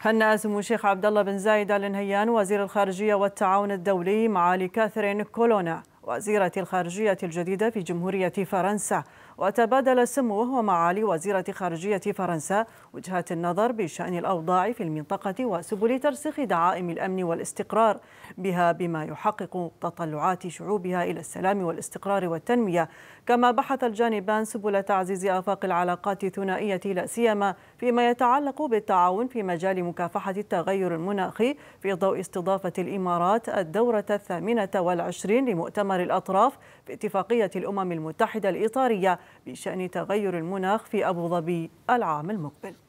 هنا أزم الشيخ عبد الله بن زايد ال نهيان وزير الخارجيه والتعاون الدولي معالي كاثرين كولونا وزيرة الخارجية الجديدة في جمهورية فرنسا وتبادل سموه ومعالي وزيرة خارجية فرنسا وجهات النظر بشأن الأوضاع في المنطقة وسبل ترسيخ دعائم الأمن والاستقرار بها بما يحقق تطلعات شعوبها إلى السلام والاستقرار والتنمية كما بحث الجانبان سبل تعزيز آفاق العلاقات الثنائية لا سيما فيما يتعلق بالتعاون في مجال مكافحة التغير المناخي في ضوء استضافة الإمارات الدورة الثامنة والعشرين لمؤتمر إطار الأطراف باتفاقية الأمم المتحدة الإطارية بشأن تغير المناخ في أبوظبي العام المقبل